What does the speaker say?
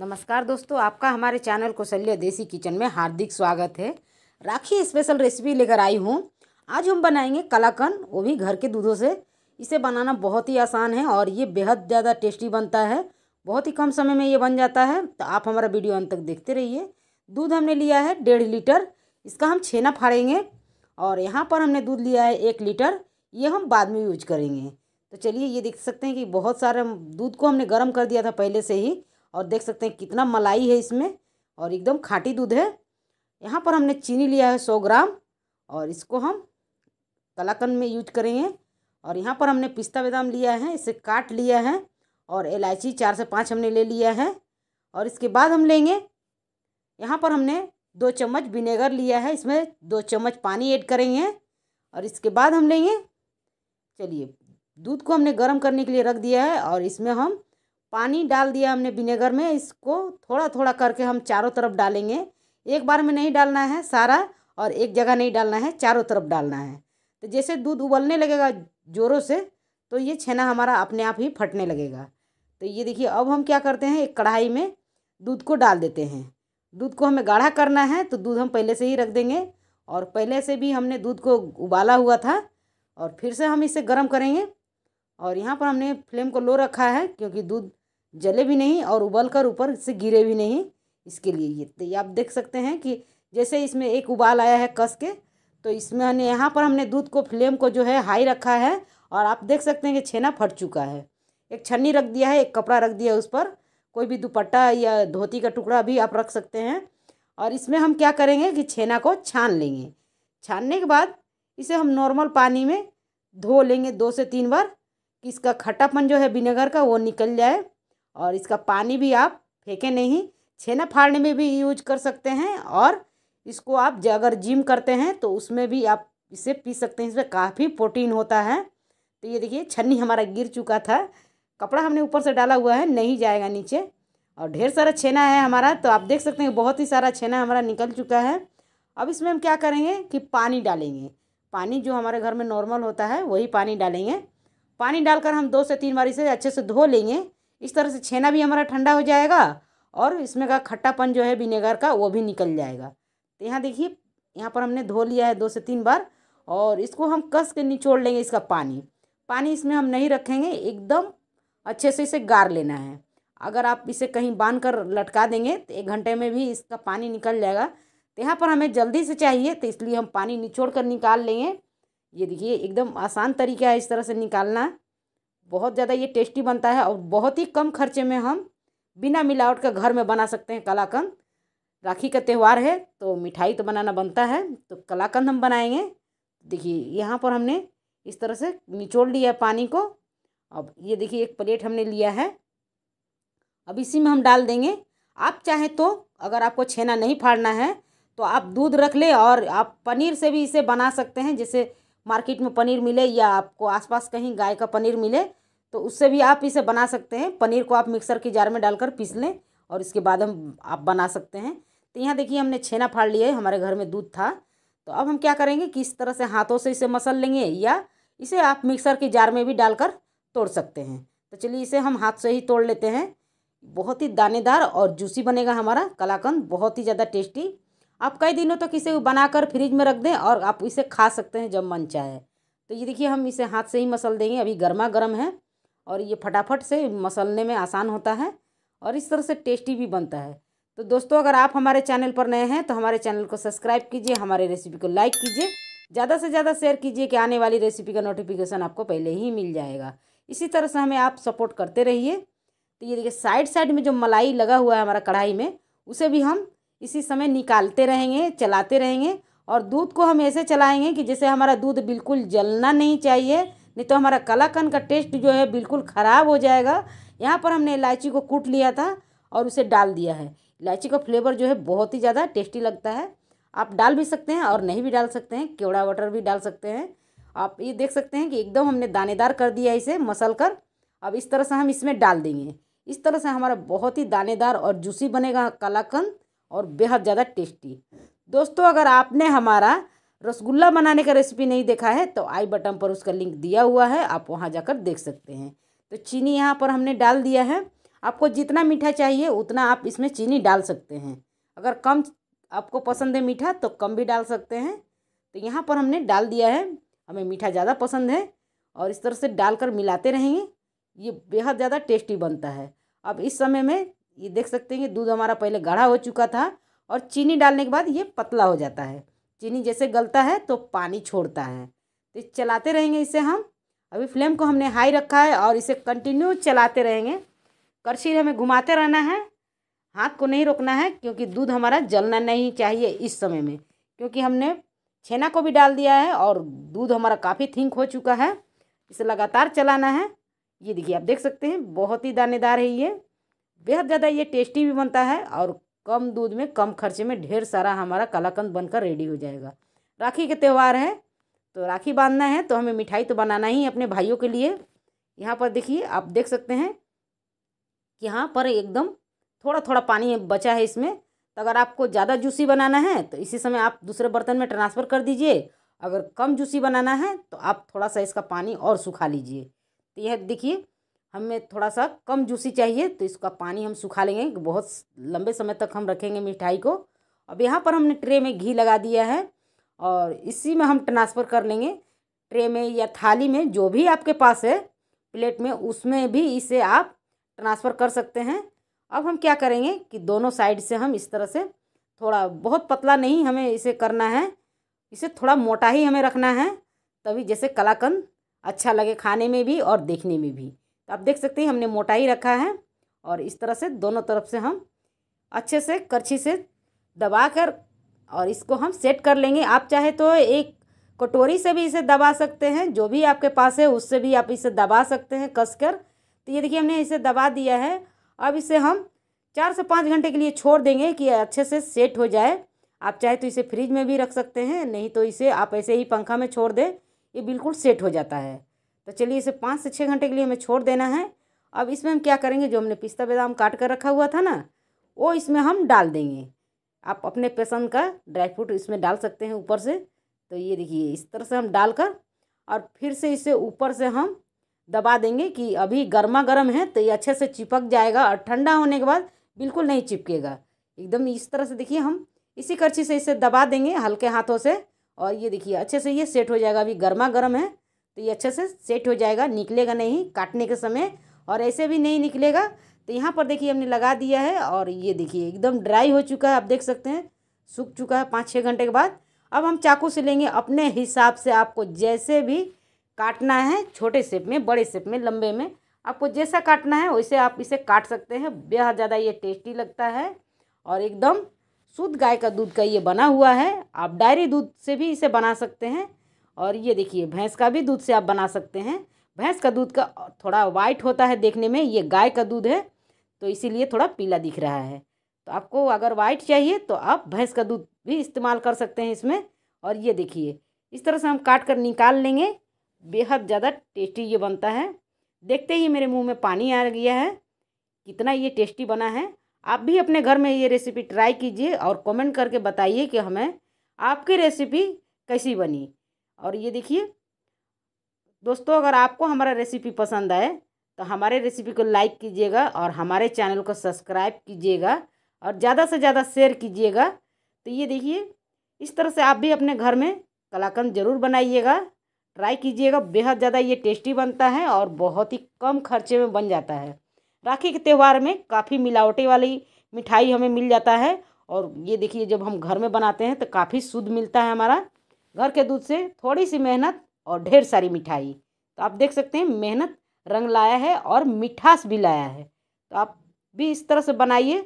नमस्कार दोस्तों आपका हमारे चैनल कौशल्य देसी किचन में हार्दिक स्वागत है राखी स्पेशल रेसिपी लेकर आई हूँ आज हम बनाएंगे कलाकन वो भी घर के दूधों से इसे बनाना बहुत ही आसान है और ये बेहद ज़्यादा टेस्टी बनता है बहुत ही कम समय में ये बन जाता है तो आप हमारा वीडियो अंत तक देखते रहिए दूध हमने लिया है डेढ़ लीटर इसका हम छेना फाड़ेंगे और यहाँ पर हमने दूध लिया है एक लीटर ये हम बाद में यूज करेंगे तो चलिए ये देख सकते हैं कि बहुत सारा दूध को हमने गर्म कर दिया था पहले से ही और देख सकते हैं कितना मलाई है इसमें और एकदम खाटी दूध है यहाँ पर हमने चीनी लिया है सौ ग्राम और इसको हम कलाकंद में यूज करेंगे और यहाँ पर हमने पिस्ता बादाम लिया है इसे काट लिया है और इलायची चार से पाँच हमने ले लिया है और इसके बाद हम लेंगे यहाँ पर हमने दो चम्मच विनेगर लिया है इसमें दो चम्मच पानी ऐड करेंगे और इसके बाद हम लेंगे चलिए दूध को हमने गर्म करने के लिए रख दिया है और इसमें हम पानी डाल दिया हमने विनेगर में इसको थोड़ा थोड़ा करके हम चारों तरफ डालेंगे एक बार में नहीं डालना है सारा और एक जगह नहीं डालना है चारों तरफ डालना है तो जैसे दूध उबलने लगेगा ज़ोरों से तो ये छेना हमारा अपने आप ही फटने लगेगा तो ये देखिए अब हम क्या करते हैं एक कढ़ाई में दूध को डाल देते हैं दूध को हमें गाढ़ा करना है तो दूध हम पहले से ही रख देंगे और पहले से भी हमने दूध को उबाला हुआ था और फिर से हम इसे गर्म करेंगे और यहाँ पर हमने फ्लेम को लो रखा है क्योंकि दूध जले भी नहीं और उबल कर ऊपर से गिरे भी नहीं इसके लिए तो ये आप देख सकते हैं कि जैसे इसमें एक उबाल आया है कस के तो इसमें हमने यहाँ पर हमने दूध को फ्लेम को जो है हाई रखा है और आप देख सकते हैं कि छेना फट चुका है एक छन्नी रख दिया है एक कपड़ा रख दिया है उस पर कोई भी दुपट्टा या धोती का टुकड़ा भी आप रख सकते हैं और इसमें हम क्या करेंगे कि छेना को छान लेंगे छानने के बाद इसे हम नॉर्मल पानी में धो लेंगे दो से तीन बार कि इसका खट्टापन जो है विनेगर का वो निकल जाए और इसका पानी भी आप फेंकें नहीं छेना फाड़ने में भी यूज कर सकते हैं और इसको आप अगर जिम करते हैं तो उसमें भी आप इसे पी सकते हैं इसमें काफ़ी प्रोटीन होता है तो ये देखिए छन्नी हमारा गिर चुका था कपड़ा हमने ऊपर से डाला हुआ है नहीं जाएगा नीचे और ढेर सारा छेना है हमारा तो आप देख सकते हैं बहुत ही सारा छेना हमारा निकल चुका है अब इसमें हम क्या करेंगे कि पानी डालेंगे पानी जो हमारे घर में नॉर्मल होता है वही पानी डालेंगे पानी डालकर हम दो से तीन बार इसे अच्छे से धो लेंगे इस तरह से छेना भी हमारा ठंडा हो जाएगा और इसमें का खट्टापन जो है विनेगर का वो भी निकल जाएगा तो यहाँ देखिए यहाँ पर हमने धो लिया है दो से तीन बार और इसको हम कस के निचोड़ लेंगे इसका पानी पानी इसमें हम नहीं रखेंगे एकदम अच्छे से इसे गार लेना है अगर आप इसे कहीं बांध कर लटका देंगे तो एक घंटे में भी इसका पानी निकल जाएगा तो यहाँ पर हमें जल्दी से चाहिए तो इसलिए हम पानी निचोड़ कर निकाल लेंगे ये देखिए एकदम आसान तरीका है इस तरह से निकालना बहुत ज़्यादा ये टेस्टी बनता है और बहुत ही कम खर्चे में हम बिना मिलावट का घर में बना सकते हैं कलाकंद राखी का त्यौहार है तो मिठाई तो बनाना बनता है तो कलाकंद हम बनाएंगे देखिए यहाँ पर हमने इस तरह से निचोड़ लिया है पानी को अब ये देखिए एक प्लेट हमने लिया है अब इसी में हम डाल देंगे आप चाहें तो अगर आपको छेना नहीं फाड़ना है तो आप दूध रख ले और आप पनीर से भी इसे बना सकते हैं जैसे मार्केट में पनीर मिले या आपको आसपास कहीं गाय का पनीर मिले तो उससे भी आप इसे बना सकते हैं पनीर को आप मिक्सर की जार में डालकर पीस लें और इसके बाद हम आप बना सकते हैं तो यहाँ देखिए हमने छेना फाड़ लिए हमारे घर में दूध था तो अब हम क्या करेंगे किस तरह से हाथों से इसे मसल लेंगे या इसे आप मिक्सर के जार में भी डालकर तोड़ सकते हैं तो चलिए इसे हम हाथ से ही तोड़ लेते हैं बहुत ही दानेदार और जूसी बनेगा हमारा कलाकंद बहुत ही ज़्यादा टेस्टी आप कई दिनों तक तो इसे बनाकर फ्रिज में रख दें और आप इसे खा सकते हैं जब मन चाहे तो ये देखिए हम इसे हाथ से ही मसल देंगे अभी गर्मा गर्म है और ये फटाफट से मसलने में आसान होता है और इस तरह से टेस्टी भी बनता है तो दोस्तों अगर आप हमारे चैनल पर नए हैं तो हमारे चैनल को सब्सक्राइब कीजिए हमारे रेसिपी को लाइक कीजिए ज़्यादा से ज़्यादा शेयर कीजिए कि आने वाली रेसिपी का नोटिफिकेशन आपको पहले ही मिल जाएगा इसी तरह से हमें आप सपोर्ट करते रहिए तो ये देखिए साइड साइड में जो मलाई लगा हुआ है हमारा कढ़ाई में उसे भी हम इसी समय निकालते रहेंगे चलाते रहेंगे और दूध को हम ऐसे चलाएंगे कि जैसे हमारा दूध बिल्कुल जलना नहीं चाहिए नहीं तो हमारा कलाकन का टेस्ट जो है बिल्कुल ख़राब हो जाएगा यहाँ पर हमने इलायची को कूट लिया था और उसे डाल दिया है इलायची का फ्लेवर जो है बहुत ही ज़्यादा टेस्टी लगता है आप डाल भी सकते हैं और नहीं भी डाल सकते हैं केवड़ा वाटर भी डाल सकते हैं आप ये देख सकते हैं कि एकदम हमने दानेदार कर दिया इसे मसल कर अब इस तरह से हम इसमें डाल देंगे इस तरह से हमारा बहुत ही दानेदार और जूसी बनेगा कलाकंद और बेहद ज़्यादा टेस्टी दोस्तों अगर आपने हमारा रसगुल्ला बनाने का रेसिपी नहीं देखा है तो आई बटन पर उसका लिंक दिया हुआ है आप वहाँ जाकर देख सकते हैं तो चीनी यहाँ पर हमने डाल दिया है आपको जितना मीठा चाहिए उतना आप इसमें चीनी डाल सकते हैं अगर कम आपको पसंद है मीठा तो कम भी डाल सकते हैं तो यहाँ पर हमने डाल दिया है हमें मीठा ज़्यादा पसंद है और इस तरह से डालकर मिलाते रहेंगे ये बेहद ज़्यादा टेस्टी बनता है अब इस समय में ये देख सकते हैं कि दूध हमारा पहले गाढ़ा हो चुका था और चीनी डालने के बाद ये पतला हो जाता है चीनी जैसे गलता है तो पानी छोड़ता है तो चलाते रहेंगे इसे हम अभी फ्लेम को हमने हाई रखा है और इसे कंटिन्यू चलाते रहेंगे करछी हमें घुमाते रहना है हाथ को नहीं रोकना है क्योंकि दूध हमारा जलना नहीं चाहिए इस समय में क्योंकि हमने छेना को भी डाल दिया है और दूध हमारा काफ़ी थिंक हो चुका है इसे लगातार चलाना है ये देखिए आप देख सकते हैं बहुत ही दानेदार है ये बेहद ज़्यादा ये टेस्टी भी बनता है और कम दूध में कम खर्चे में ढेर सारा हमारा कलाकंद बनकर रेडी हो जाएगा राखी के त्यौहार है तो राखी बांधना है तो हमें मिठाई तो बनाना ही अपने भाइयों के लिए यहाँ पर देखिए आप देख सकते हैं कि यहाँ पर एकदम थोड़ा थोड़ा पानी बचा है इसमें तो अगर आपको ज़्यादा जूसी बनाना है तो इसी समय आप दूसरे बर्तन में ट्रांसफ़र कर दीजिए अगर कम जूसी बनाना है तो आप थोड़ा सा इसका पानी और सुखा लीजिए तो यह देखिए हमें थोड़ा सा कम जूसी चाहिए तो इसका पानी हम सुखा लेंगे बहुत लंबे समय तक हम रखेंगे मिठाई को अब यहाँ पर हमने ट्रे में घी लगा दिया है और इसी में हम ट्रांसफ़र कर लेंगे ट्रे में या थाली में जो भी आपके पास है प्लेट में उसमें भी इसे आप ट्रांसफ़र कर सकते हैं अब हम क्या करेंगे कि दोनों साइड से हम इस तरह से थोड़ा बहुत पतला नहीं हमें इसे करना है इसे थोड़ा मोटा ही हमें रखना है तभी जैसे कलाकंद अच्छा लगे खाने में भी और देखने में भी तो आप देख सकते हैं हमने मोटाई रखा है और इस तरह से दोनों तरफ से हम अच्छे से करछी से दबा कर और इसको हम सेट कर लेंगे आप चाहे तो एक कटोरी से भी इसे दबा सकते हैं जो भी आपके पास है उससे भी आप इसे दबा सकते हैं कसकर तो ये देखिए हमने इसे दबा दिया है अब इसे हम चार से पाँच घंटे के लिए छोड़ देंगे कि अच्छे से सेट हो जाए आप चाहे तो इसे फ्रिज में भी रख सकते हैं नहीं तो इसे आप ऐसे ही पंखा में छोड़ दें ये बिल्कुल सेट हो जाता है तो चलिए इसे पाँच से छः घंटे के लिए हमें छोड़ देना है अब इसमें हम क्या करेंगे जो हमने पिस्ता बादाम काट कर रखा हुआ था ना वो इसमें हम डाल देंगे आप अपने पसंद का ड्राई फ्रूट इसमें डाल सकते हैं ऊपर से तो ये देखिए इस तरह से हम डाल कर और फिर से इसे ऊपर से हम दबा देंगे कि अभी गर्मा गर्म है तो ये अच्छे से चिपक जाएगा और ठंडा होने के बाद बिल्कुल नहीं चिपकेगा एकदम इस तरह से देखिए हम इसी करछी से इसे दबा देंगे हल्के हाथों से और ये देखिए अच्छे से ये सेट हो जाएगा अभी गर्मा गर्म है तो ये अच्छे से सेट हो जाएगा निकलेगा नहीं काटने के समय और ऐसे भी नहीं निकलेगा तो यहाँ पर देखिए हमने लगा दिया है और ये देखिए एकदम ड्राई हो चुका है आप देख सकते हैं सूख चुका है पाँच छः घंटे के बाद अब हम चाकू से लेंगे अपने हिसाब से आपको जैसे भी काटना है छोटे सेप में बड़े सेप में लंबे में आपको जैसा काटना है वैसे आप इसे काट सकते हैं बेहद ज़्यादा ये टेस्टी लगता है और एकदम शुद्ध गाय का दूध का ये बना हुआ है आप डायरी दूध से भी इसे बना सकते हैं और ये देखिए भैंस का भी दूध से आप बना सकते हैं भैंस का दूध का थोड़ा वाइट होता है देखने में ये गाय का दूध है तो इसीलिए थोड़ा पीला दिख रहा है तो आपको अगर वाइट चाहिए तो आप भैंस का दूध भी इस्तेमाल कर सकते हैं इसमें और ये देखिए इस तरह से हम काट कर निकाल लेंगे बेहद ज़्यादा टेस्टी ये बनता है देखते ही मेरे मुँह में पानी आ गया है कितना ये टेस्टी बना है आप भी अपने घर में ये रेसिपी ट्राई कीजिए और कमेंट करके बताइए कि हमें आपकी रेसिपी कैसी बनी और ये देखिए दोस्तों अगर आपको हमारा रेसिपी पसंद आए तो हमारे रेसिपी को लाइक कीजिएगा और हमारे चैनल को सब्सक्राइब कीजिएगा और ज़्यादा से ज़्यादा शेयर कीजिएगा तो ये देखिए इस तरह से आप भी अपने घर में कलाकंद ज़रूर बनाइएगा ट्राई कीजिएगा बेहद ज़्यादा ये टेस्टी बनता है और बहुत ही कम खर्चे में बन जाता है राखी के त्यौहार में काफ़ी मिलावटी वाली मिठाई हमें मिल जाता है और ये देखिए जब हम घर में बनाते हैं तो काफ़ी शुद्ध मिलता है हमारा घर के दूध से थोड़ी सी मेहनत और ढेर सारी मिठाई तो आप देख सकते हैं मेहनत रंग लाया है और मिठास भी लाया है तो आप भी इस तरह से बनाइए